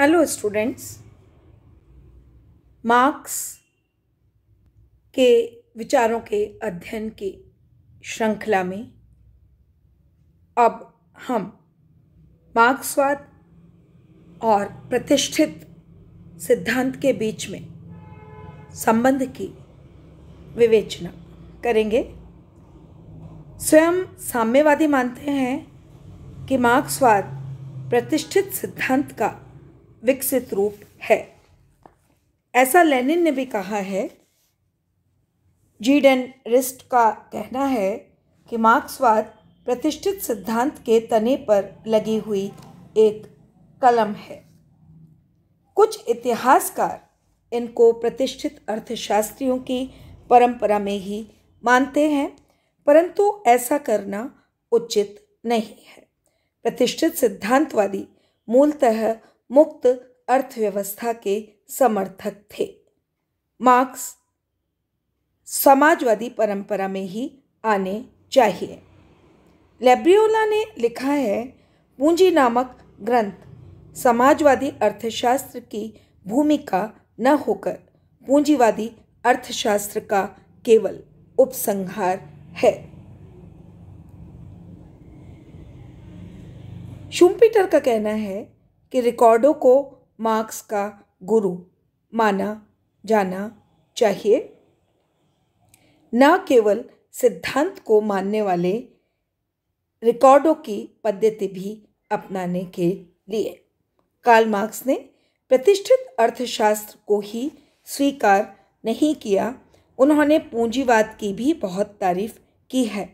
hello students marks के विचारों के अध्ययन की श्रृंखला में अब हम मार्क्सवाद और प्रतिष्ठित सिद्धांत के बीच में संबंध की विवेचना करेंगे स्वयं साम्यवादी मानते हैं कि मार्क्सवाद प्रतिष्ठित सिद्धांत का विकसित रूप है ऐसा लेनिन ने भी कहा है जीडन रिस्ट का कहना है कि मार्क्सवाद प्रतिष्ठित सिद्धांत के तने पर लगी हुई एक कलम है कुछ इतिहासकार इनको प्रतिष्ठित अर्थशास्त्रियों की परंपरा में ही मानते हैं परंतु ऐसा करना उचित नहीं है प्रतिष्ठित सिद्धांतवादी मूलतः मुक्त अर्थव्यवस्था के समर्थक थे मार्क्स समाजवादी परंपरा में ही आने चाहिए लेब्रियोला ने लिखा है पूंजी नामक ग्रंथ समाजवादी अर्थशास्त्र की भूमिका न होकर पूंजीवादी अर्थशास्त्र का केवल उपसंहार है शुम्पीटर का कहना है कि रिकॉर्डों को मार्क्स का गुरु माना जाना चाहिए न केवल सिद्धांत को मानने वाले रिकॉर्डों की पद्धति भी अपनाने के लिए कार्ल मार्क्स ने प्रतिष्ठित अर्थशास्त्र को ही स्वीकार नहीं किया उन्होंने पूंजीवाद की भी बहुत तारीफ की है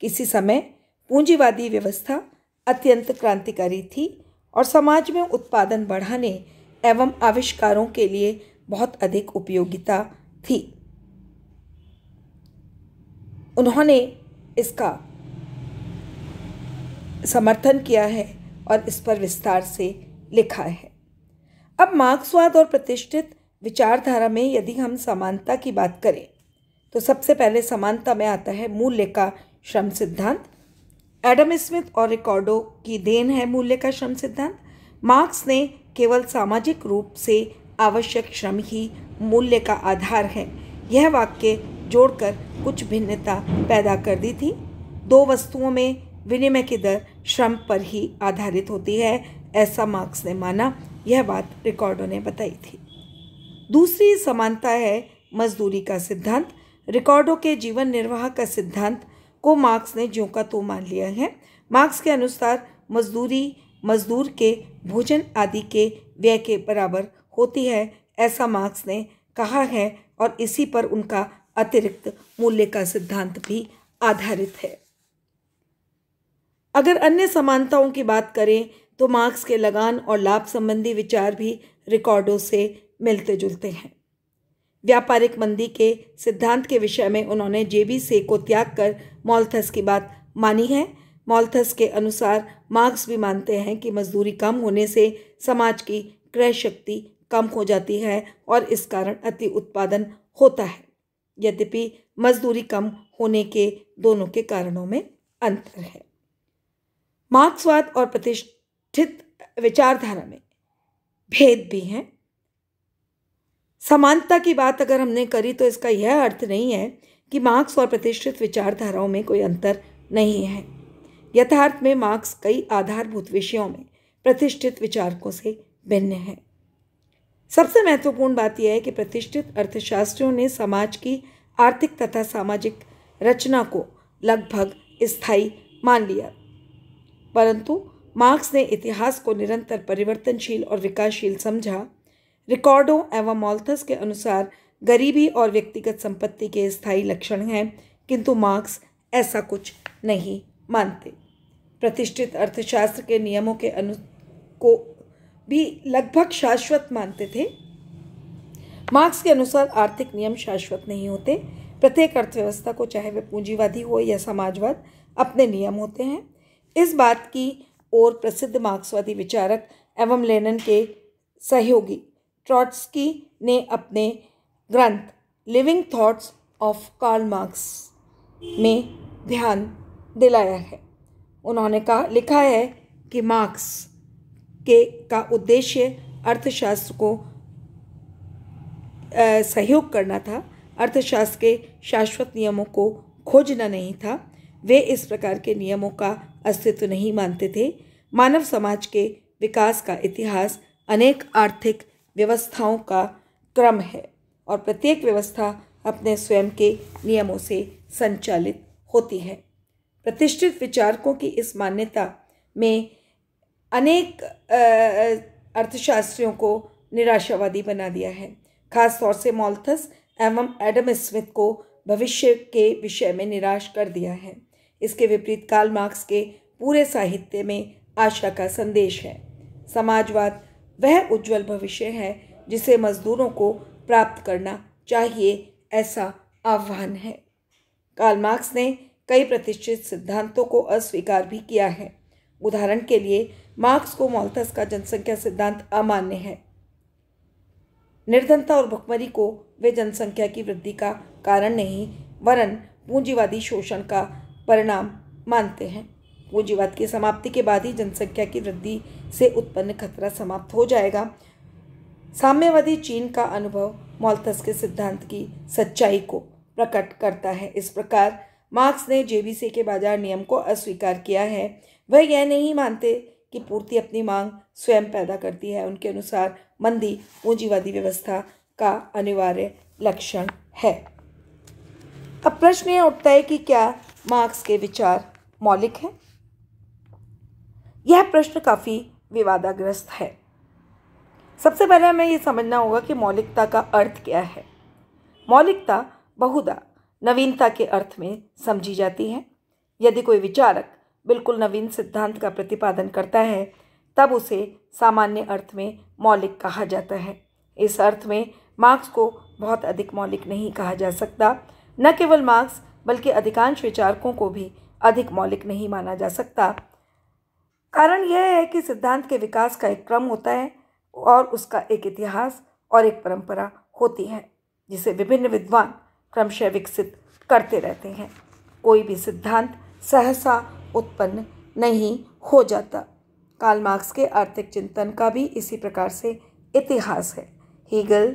किसी समय पूंजीवादी व्यवस्था अत्यंत क्रांतिकारी थी और समाज में उत्पादन बढ़ाने एवं आविष्कारों के लिए बहुत अधिक उपयोगिता थी उन्होंने इसका समर्थन किया है और इस पर विस्तार से लिखा है अब मार्क्सवाद और प्रतिष्ठित विचारधारा में यदि हम समानता की बात करें तो सबसे पहले समानता में आता है मूल्य का श्रम सिद्धांत एडम स्मिथ और रिकॉर्डो की देन है मूल्य का श्रम सिद्धांत मार्क्स ने केवल सामाजिक रूप से आवश्यक श्रम ही मूल्य का आधार है यह वाक्य जोड़कर कुछ भिन्नता पैदा कर दी थी दो वस्तुओं में विनिमय की दर श्रम पर ही आधारित होती है ऐसा मार्क्स ने माना यह बात रिकॉर्डो ने बताई थी दूसरी समानता है मजदूरी का सिद्धांत रिकॉर्डो के जीवन निर्वाह का सिद्धांत को मार्क्स ने ज्यों का तो मान लिया है मार्क्स के अनुसार मजदूरी मजदूर के भोजन आदि के व्यय के बराबर होती है ऐसा मार्क्स ने कहा है और इसी पर उनका अतिरिक्त मूल्य का सिद्धांत भी आधारित है अगर अन्य समानताओं की बात करें तो मार्क्स के लगान और लाभ संबंधी विचार भी रिकॉर्डों से मिलते जुलते हैं व्यापारिक मंदी के सिद्धांत के विषय में उन्होंने जेबी से को त्याग कर मॉलथस की बात मानी है मॉलथस के अनुसार मार्क्स भी मानते हैं कि मजदूरी कम होने से समाज की क्रय शक्ति कम हो जाती है और इस कारण अति उत्पादन होता है यद्यपि मजदूरी कम होने के दोनों के कारणों में अंतर है मार्क्सवाद और प्रतिष्ठित विचारधारा में भेद भी हैं समानता की बात अगर हमने करी तो इसका यह अर्थ नहीं है कि मार्क्स और प्रतिष्ठित विचारधाराओं में कोई अंतर नहीं है यथार्थ में मार्क्स कई आधारभूत विषयों में प्रतिष्ठित विचारकों से भिन्न है सबसे महत्वपूर्ण बात यह है कि प्रतिष्ठित अर्थशास्त्रियों ने समाज की आर्थिक तथा सामाजिक रचना को लगभग स्थायी मान लिया परंतु मार्क्स ने इतिहास को निरंतर परिवर्तनशील और विकासशील समझा रिकॉर्डों एवं मॉल्थस के अनुसार गरीबी और व्यक्तिगत संपत्ति के स्थायी लक्षण हैं किंतु मार्क्स ऐसा कुछ नहीं मानते प्रतिष्ठित अर्थशास्त्र के नियमों के अनु को भी लगभग शाश्वत मानते थे मार्क्स के अनुसार आर्थिक नियम शाश्वत नहीं होते प्रत्येक अर्थव्यवस्था को चाहे वह पूंजीवादी हो या समाजवाद अपने नियम होते हैं इस बात की ओर प्रसिद्ध मार्क्सवादी विचारक एवं लेनन के सहयोगी ट्रॉट्सकी ने अपने ग्रंथ living thoughts of Karl Marx में ध्यान दिलाया है उन्होंने कहा लिखा है कि मार्क्स के का उद्देश्य अर्थशास्त्र को सहयोग करना था अर्थशास्त्र के शाश्वत नियमों को खोजना नहीं था वे इस प्रकार के नियमों का अस्तित्व नहीं मानते थे मानव समाज के विकास का इतिहास अनेक आर्थिक व्यवस्थाओं का क्रम है और प्रत्येक व्यवस्था अपने स्वयं के नियमों से संचालित होती है प्रतिष्ठित विचारकों की इस मान्यता में अनेक अर्थशास्त्रियों को निराशावादी बना दिया है खास तौर से मॉल्थस एवं एडम स्मिथ को भविष्य के विषय में निराश कर दिया है इसके विपरीत काल मार्क्स के पूरे साहित्य में आशा का संदेश है समाजवाद वह उज्जवल भविष्य है जिसे मजदूरों को प्राप्त करना चाहिए ऐसा आह्वान है कार्ल मार्क्स ने कई प्रतिष्ठित सिद्धांतों को अस्वीकार भी किया है उदाहरण के लिए मार्क्स को मॉल्थस का जनसंख्या सिद्धांत अमान्य है निर्धनता और भुखमरी को वे जनसंख्या की वृद्धि का कारण नहीं वरन पूंजीवादी शोषण का परिणाम मानते हैं पूंजीवाद की समाप्ति के बाद ही जनसंख्या की वृद्धि से उत्पन्न खतरा समाप्त हो जाएगा साम्यवादी चीन का अनुभव मोल्थस के सिद्धांत की सच्चाई को प्रकट करता है इस प्रकार मार्क्स ने जेबीसी के बाजार नियम को अस्वीकार किया है वह यह नहीं मानते कि पूर्ति अपनी मांग स्वयं पैदा करती है उनके अनुसार मंदी पूंजीवादी व्यवस्था का अनिवार्य लक्षण है अब प्रश्न यह उठता है कि क्या मार्क्स के विचार मौलिक हैं यह प्रश्न काफ़ी विवादाग्रस्त है सबसे पहले हमें ये समझना होगा कि मौलिकता का अर्थ क्या है मौलिकता बहुधा नवीनता के अर्थ में समझी जाती है यदि कोई विचारक बिल्कुल नवीन सिद्धांत का प्रतिपादन करता है तब उसे सामान्य अर्थ में मौलिक कहा जाता है इस अर्थ में मार्क्स को बहुत अधिक मौलिक नहीं कहा जा सकता न केवल मार्क्स बल्कि अधिकांश विचारकों को भी अधिक मौलिक नहीं माना जा सकता कारण यह है कि सिद्धांत के विकास का एक क्रम होता है और उसका एक इतिहास और एक परंपरा होती है जिसे विभिन्न विद्वान क्रमशः विकसित करते रहते हैं कोई भी सिद्धांत सहसा उत्पन्न नहीं हो जाता काल मार्क्स के आर्थिक चिंतन का भी इसी प्रकार से इतिहास है Hegel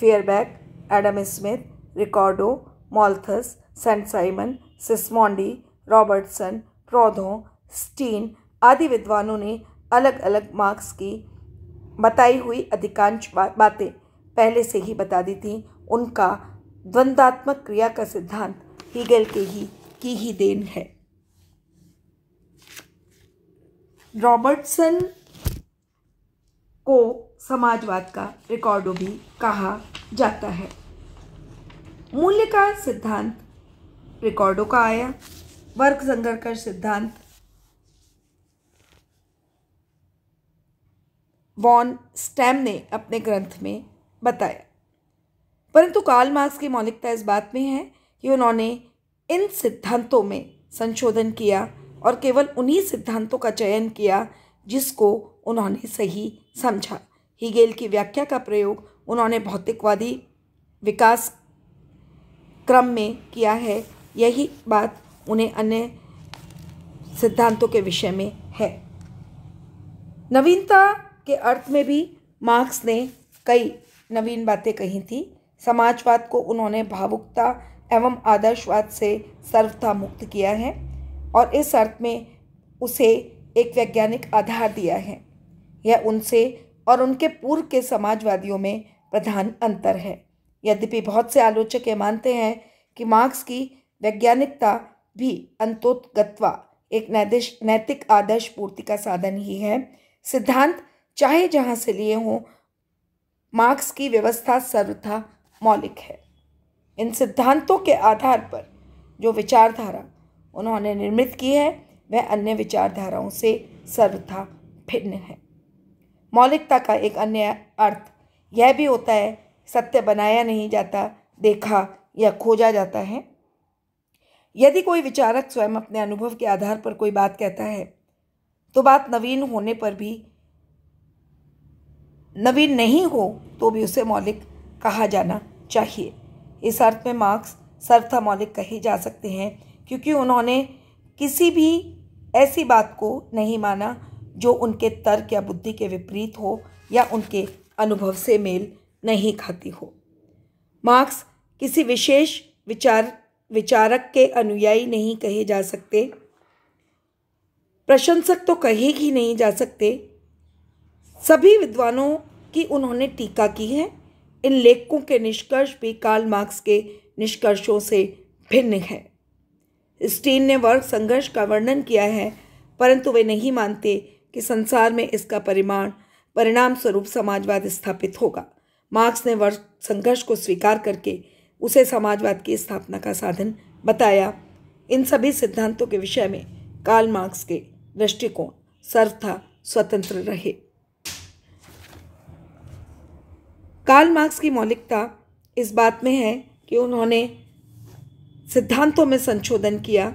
Feuerbach Adam Smith Ricardo Malthus Saint Simon Sismondi Robertson Proudhon Stein आदि विद्वानों ने अलग अलग मार्क्स की बताई हुई अधिकांश बातें पहले से ही बता दी थी उनका द्वंद्वात्मक क्रिया का सिद्धांत हीगल के ही की ही देन है रॉबर्टसन को समाजवाद का रिकॉर्डो भी कहा जाता है मूल्य का सिद्धांत रिकॉर्डो का आया वर्ग संघर्ष सिद्धांत वॉन स्टैम ने अपने ग्रंथ में बताया परंतु काल मार्क्स की मौलिकता इस बात में है कि उन्होंने इन सिद्धांतों में संशोधन किया और केवल उन्हीं सिद्धांतों का चयन किया जिसको उन्होंने सही समझा हीगेल की व्याख्या का प्रयोग उन्होंने भौतिकवादी विकास क्रम में किया है यही बात उन्हें अन्य सिद्धांतों के विषय में है नवीनता के अर्थ में भी मार्क्स ने कई नवीन बातें कही थी समाजवाद को उन्होंने भावुकता एवं आदर्शवाद से सर्वथा मुक्त किया है और इस अर्थ में उसे एक वैज्ञानिक आधार दिया है यह उनसे और उनके पूर्व के समाजवादियों में प्रधान अंतर है यद्यपि बहुत से आलोचक ये मानते हैं कि मार्क्स की वैज्ञानिकता भी अंतोत्गत्वा एक नैतिक आदर्श पूर्ति का साधन ही है सिद्धांत चाहे जहाँ से लिए हों मार्क्स की व्यवस्था सर्वथा मौलिक है इन सिद्धांतों के आधार पर जो विचारधारा उन्होंने निर्मित की है वह अन्य विचारधाराओं से सर्वथा भिन्न है मौलिकता का एक अन्य अर्थ यह भी होता है सत्य बनाया नहीं जाता देखा या खोजा जाता है यदि कोई विचारक स्वयं अपने अनुभव के आधार पर कोई बात कहता है तो बात नवीन होने पर भी नवीन नहीं हो तो भी उसे मौलिक कहा जाना चाहिए इस अर्थ में मार्क्स सर्वथा मौलिक कहे जा सकते हैं क्योंकि उन्होंने किसी भी ऐसी बात को नहीं माना जो उनके तर्क या बुद्धि के विपरीत हो या उनके अनुभव से मेल नहीं खाती हो मार्क्स किसी विशेष विचार विचारक के अनुयायी नहीं कहे जा सकते प्रशंसक तो कहे ही नहीं जा सकते सभी विद्वानों की उन्होंने टीका की है इन लेखकों के निष्कर्ष भी कार्ल मार्क्स के निष्कर्षों से भिन्न है स्टीन ने वर्ग संघर्ष का वर्णन किया है परंतु वे नहीं मानते कि संसार में इसका परिमाण परिणाम स्वरूप समाजवाद स्थापित होगा मार्क्स ने वर्ग संघर्ष को स्वीकार करके उसे समाजवाद की स्थापना का साधन बताया इन सभी सिद्धांतों के विषय में कार्ल मार्क्स के दृष्टिकोण सर्वथा स्वतंत्र रहे कार्ल मार्क्स की मौलिकता इस बात में है कि उन्होंने सिद्धांतों में संशोधन किया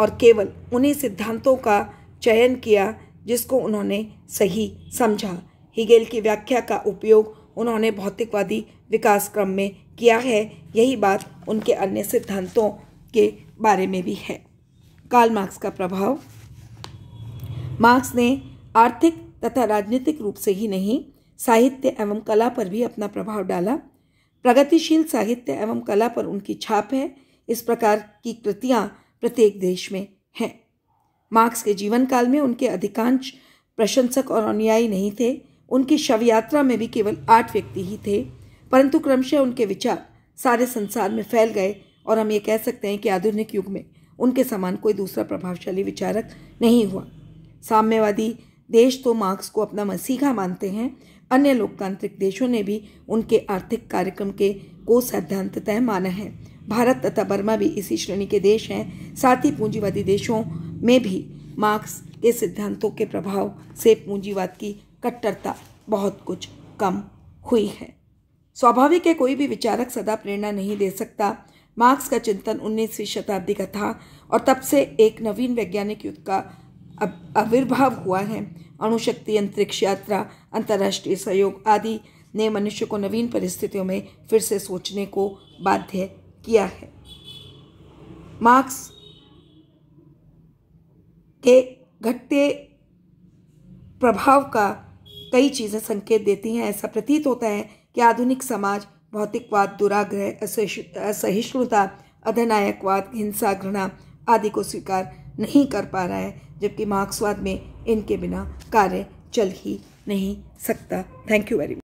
और केवल उन्हीं सिद्धांतों का चयन किया जिसको उन्होंने सही समझा हिगेल की व्याख्या का उपयोग उन्होंने भौतिकवादी विकास क्रम में किया है यही बात उनके अन्य सिद्धांतों के बारे में भी है कार्ल मार्क्स का प्रभाव मार्क्स ने आर्थिक तथा राजनीतिक रूप से ही नहीं साहित्य एवं कला पर भी अपना प्रभाव डाला प्रगतिशील साहित्य एवं कला पर उनकी छाप है इस प्रकार की कृतियाँ प्रत्येक देश में हैं मार्क्स के जीवन काल में उनके अधिकांश प्रशंसक और अनुयायी नहीं थे उनकी शव यात्रा में भी केवल आठ व्यक्ति ही थे परंतु क्रमशः उनके विचार सारे संसार में फैल गए और हम ये कह सकते हैं कि आधुनिक युग में उनके समान कोई दूसरा प्रभावशाली विचारक नहीं हुआ साम्यवादी देश तो मार्क्स को अपना मसीहा मानते हैं अन्य लोकतांत्रिक देशों ने भी उनके आर्थिक कार्यक्रम के को सैद्धांततः माना है भारत तथा बर्मा भी इसी श्रेणी के देश हैं साथ ही पूंजीवादी देशों में भी मार्क्स के सिद्धांतों के प्रभाव से पूंजीवाद की कट्टरता बहुत कुछ कम हुई है स्वाभाविक है कोई भी विचारक सदा प्रेरणा नहीं दे सकता मार्क्स का चिंतन उन्नीसवीं शताब्दी का था और तब से एक नवीन वैज्ञानिक युग का आविर्भाव हुआ है अणुशक्ति अंतरिक्ष यात्रा अंतर्राष्ट्रीय सहयोग आदि ने मनुष्य को नवीन परिस्थितियों में फिर से सोचने को बाध्य किया है मार्क्स के घटते प्रभाव का कई चीज़ें संकेत देती हैं ऐसा प्रतीत होता है कि आधुनिक समाज भौतिकवाद दुराग्रह असहिष्णुता अधिनायकवाद हिंसा घृणा आदि को स्वीकार नहीं कर पा रहा है जबकि मार्क्सवाद में इनके बिना कार्य चल ही नहीं सकता थैंक यू वेरी मच